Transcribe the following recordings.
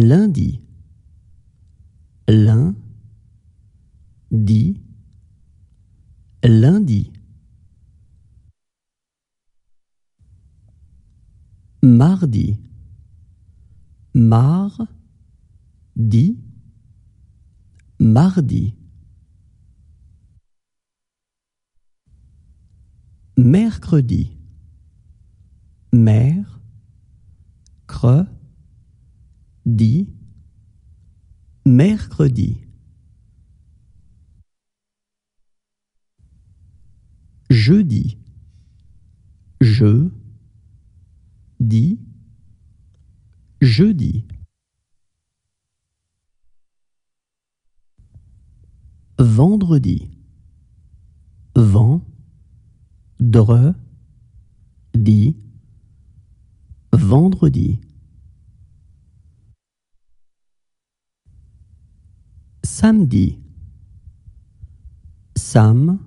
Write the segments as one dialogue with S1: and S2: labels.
S1: lundi lundi lundi mardi dit mardi mercredi mercredi dit mercredi.
S2: Jeudi. Je dis jeudi.
S1: Vendredi. dit, Vendredi. samedi. Sam,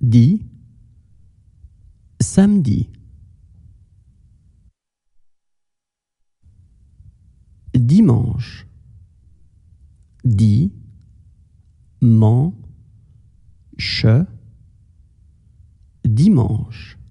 S1: dit, samedi. Dimanche, di, man, che, dimanche.